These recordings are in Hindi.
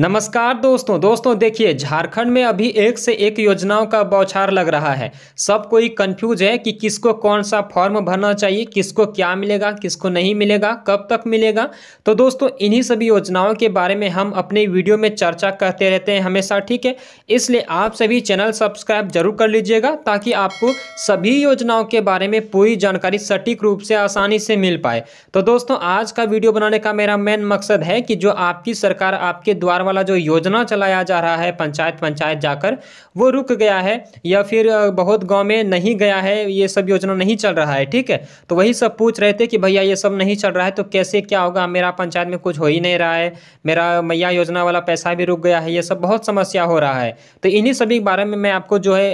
नमस्कार दोस्तों दोस्तों देखिए झारखंड में अभी एक से एक योजनाओं का बौछार लग रहा है सब कोई कंफ्यूज है कि किसको कौन सा फॉर्म भरना चाहिए किसको क्या मिलेगा किसको नहीं मिलेगा कब तक मिलेगा तो दोस्तों इन्हीं सभी योजनाओं के बारे में हम अपने वीडियो में चर्चा करते रहते हैं हमेशा ठीक है इसलिए आप सभी चैनल सब्सक्राइब जरूर कर लीजिएगा ताकि आपको सभी योजनाओं के बारे में पूरी जानकारी सटीक रूप से आसानी से मिल पाए तो दोस्तों आज का वीडियो बनाने का मेरा मेन मकसद है कि जो आपकी सरकार आपके द्वारा वाला जो योजना चलाया जा रहा है पंचायत पंचायत जाकर वो रुक गया है या फिर बहुत गाँव में नहीं गया है ये सब योजना नहीं चल रहा है ठीक है तो वही सब पूछ रहे थे कि भैया ये सब नहीं चल रहा है तो कैसे क्या होगा मेरा पंचायत में कुछ हो ही नहीं रहा है मेरा मैया योजना वाला पैसा भी रुक गया है ये सब बहुत समस्या हो रहा है तो इन्हीं सभी बारे में मैं आपको जो है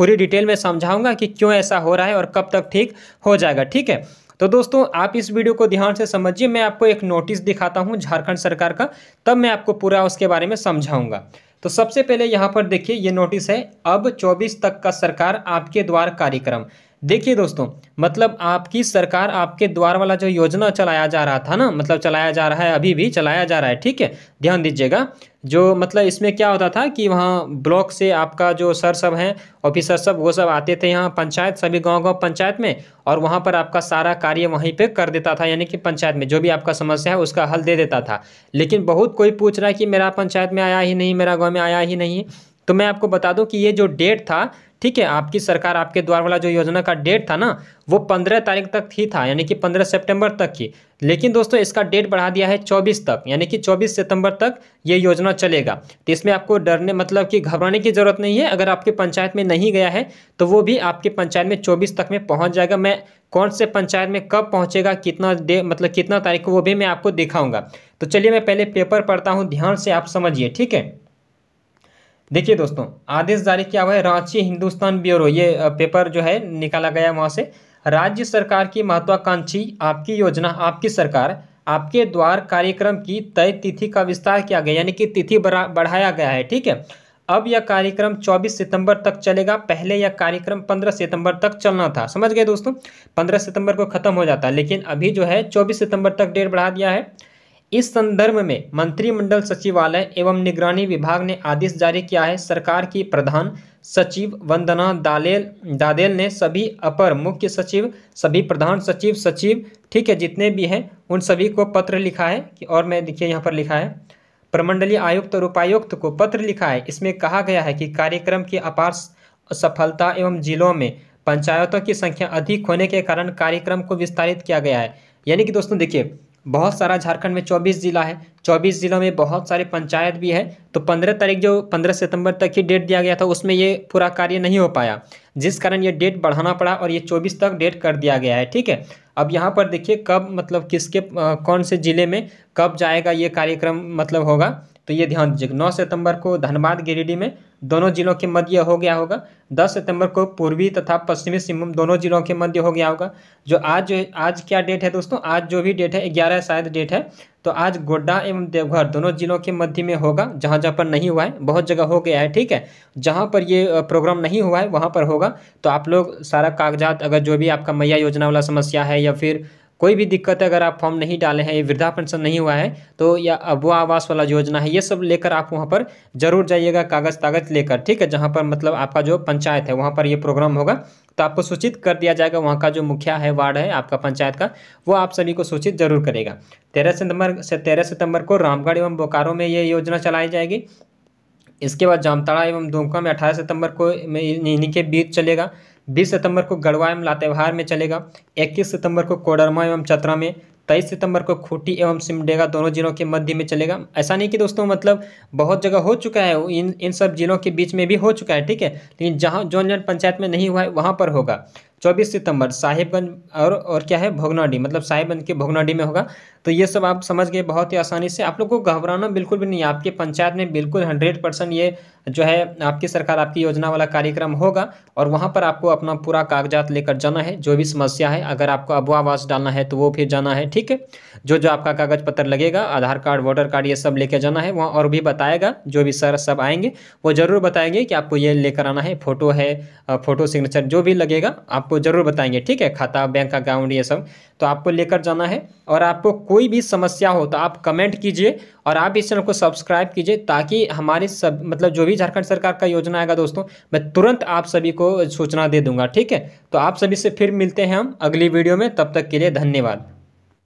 पूरी डिटेल में समझाऊंगा कि क्यों ऐसा हो रहा है और कब तक ठीक हो जाएगा ठीक है तो दोस्तों आप इस वीडियो को ध्यान से समझिए मैं आपको एक नोटिस दिखाता हूँ झारखंड सरकार का तब मैं आपको पूरा उसके बारे में समझाऊंगा तो सबसे पहले यहाँ पर देखिए ये नोटिस है अब 24 तक का सरकार आपके द्वार कार्यक्रम देखिए दोस्तों मतलब आपकी सरकार आपके द्वार वाला जो योजना चलाया जा रहा था ना मतलब चलाया जा रहा है अभी भी चलाया जा रहा है ठीक है ध्यान दीजिएगा जो मतलब इसमें क्या होता था कि वहाँ ब्लॉक से आपका जो सर सब हैं ऑफिसर सब वो सब आते थे यहाँ पंचायत सभी गांव गांव पंचायत में और वहाँ पर आपका सारा कार्य वहीं पे कर देता था यानी कि पंचायत में जो भी आपका समस्या है उसका हल दे देता था लेकिन बहुत कोई पूछ रहा है कि मेरा पंचायत में आया ही नहीं मेरा गाँव में आया ही नहीं तो मैं आपको बता दूं कि ये जो डेट था ठीक है आपकी सरकार आपके द्वार वाला जो योजना का डेट था ना वो पंद्रह तारीख तक ही था यानी कि पंद्रह सितंबर तक ही लेकिन दोस्तों इसका डेट बढ़ा दिया है चौबीस तक यानी कि चौबीस सितंबर तक ये योजना चलेगा तो इसमें आपको डरने मतलब कि घबराने की ज़रूरत नहीं है अगर आपके पंचायत में नहीं गया है तो वो भी आपके पंचायत में चौबीस तक में पहुँच जाएगा मैं कौन से पंचायत में कब पहुँचेगा कितना डे मतलब कितना तारीख को वो भी मैं आपको दिखाऊँगा तो चलिए मैं पहले पेपर पढ़ता हूँ ध्यान से आप समझिए ठीक है देखिए दोस्तों आदेश जारी किया हुआ है रांची हिंदुस्तान ब्यूरो ये पेपर जो है निकाला गया वहाँ से राज्य सरकार की महत्वाकांक्षी आपकी योजना आपकी सरकार आपके द्वार कार्यक्रम की तय तिथि का विस्तार किया गया यानी कि तिथि बढ़ाया गया है ठीक है अब यह कार्यक्रम 24 सितंबर तक चलेगा पहले यह कार्यक्रम 15 सितंबर तक चलना था समझ गए दोस्तों 15 सितंबर को ख़त्म हो जाता लेकिन अभी जो है 24 सितंबर तक डेट बढ़ा दिया है इस संदर्भ में मंत्रिमंडल सचिवालय एवं निगरानी विभाग ने आदेश जारी किया है सरकार की प्रधान सचिव वंदना दालेल दादेल ने सभी अपर मुख्य सचिव सभी प्रधान सचिव सचिव ठीक है जितने भी हैं उन सभी को पत्र लिखा है कि और मैं देखिए यहाँ पर लिखा है प्रमंडलीय आयुक्त और उपायुक्त को पत्र लिखा है इसमें कहा गया है कि कार्यक्रम की अपार सफलता एवं जिलों में पंचायतों की संख्या अधिक होने के कारण कार्यक्रम को विस्तारित किया गया है यानी कि दोस्तों देखिए बहुत सारा झारखंड में चौबीस ज़िला है चौबीस ज़िलों में बहुत सारे पंचायत भी है तो पंद्रह तारीख जो पंद्रह सितंबर तक ही डेट दिया गया था उसमें ये पूरा कार्य नहीं हो पाया जिस कारण ये डेट बढ़ाना पड़ा और ये चौबीस तक डेट कर दिया गया है ठीक है अब यहाँ पर देखिए कब मतलब किसके आ, कौन से ज़िले में कब जाएगा ये कार्यक्रम मतलब होगा तो ये ध्यान दीजिएगा नौ सितंबर को धनबाद गिरिडीह में दोनों जिलों के मध्य हो गया होगा दस सितंबर को पूर्वी तथा पश्चिमी सिंहभूम दोनों जिलों के मध्य हो गया होगा जो आज जो आज क्या डेट है दोस्तों आज जो भी डेट है ग्यारह शायद डेट है तो आज गोड्डा एवं देवघर दोनों जिलों के मध्य में होगा जहाँ जहाँ पर नहीं हुआ है बहुत जगह हो गया है ठीक है जहाँ पर ये प्रोग्राम नहीं हुआ है वहाँ पर होगा तो आप लोग सारा कागजात अगर जो भी आपका मैया योजना वाला समस्या है या फिर कोई भी दिक्कत है अगर आप फॉर्म नहीं डाले हैं ये वृद्धा पेंशन नहीं हुआ है तो या अबुआ आवास वाला योजना है ये सब लेकर आप वहाँ पर जरूर जाइएगा कागज़ तागज लेकर ठीक है जहाँ पर मतलब आपका जो पंचायत है वहाँ पर ये प्रोग्राम होगा तो आपको सूचित कर दिया जाएगा वहाँ का जो मुखिया है वार्ड है आपका पंचायत का वो आप सभी को सूचित जरूर करेगा तेरह सितंबर से तेरह सितंबर को रामगढ़ एवं बोकारो में ये योजना चलाई जाएगी इसके बाद जामताड़ा एवं दुमका में अठारह सितंबर को इन्हीं के बीच चलेगा बीस सितंबर को गढ़वा एवं लातेहार में चलेगा इक्कीस सितंबर को कोडरमा एवं चतरा में तेईस सितंबर को खूंटी एवं सिमडेगा दोनों जिलों के मध्य में चलेगा ऐसा नहीं कि दोस्तों मतलब बहुत जगह हो चुका है इन इन सब जिलों के बीच में भी हो चुका है ठीक है लेकिन जहाँ जोन जौन पंचायत में नहीं हुआ है वहाँ पर होगा चौबीस सितंबर साहिबगंज और और क्या है भोगनाडी मतलब साहिबगंज के भोगनाडी में होगा तो ये सब आप समझ गए बहुत ही आसानी से आप लोग को घबराना बिल्कुल भी नहीं आपके पंचायत में बिल्कुल हंड्रेड परसेंट ये जो है आपकी सरकार आपकी योजना वाला कार्यक्रम होगा और वहाँ पर आपको अपना पूरा कागजात लेकर जाना है जो भी समस्या है अगर आपको अबुआ आवास डालना है तो वो फिर जाना है ठीक है जो जो आपका कागज पत्र लगेगा आधार कार्ड वोटर कार्ड ये सब लेके जाना है वहाँ और भी बताएगा जो भी सर सब आएंगे वो ज़रूर बताएंगे कि आपको ये लेकर आना है फ़ोटो है फ़ोटो सिग्नेचर जो भी लगेगा आप आपको ज़रूर बताएंगे ठीक है खाता बैंक अकाउंट ये सब तो आपको लेकर जाना है और आपको कोई भी समस्या हो तो आप कमेंट कीजिए और आप इस चैनल को सब्सक्राइब कीजिए ताकि हमारे सब मतलब जो भी झारखंड सरकार का योजना आएगा दोस्तों मैं तुरंत आप सभी को सूचना दे दूंगा ठीक है तो आप सभी से फिर मिलते हैं हम अगली वीडियो में तब तक के लिए धन्यवाद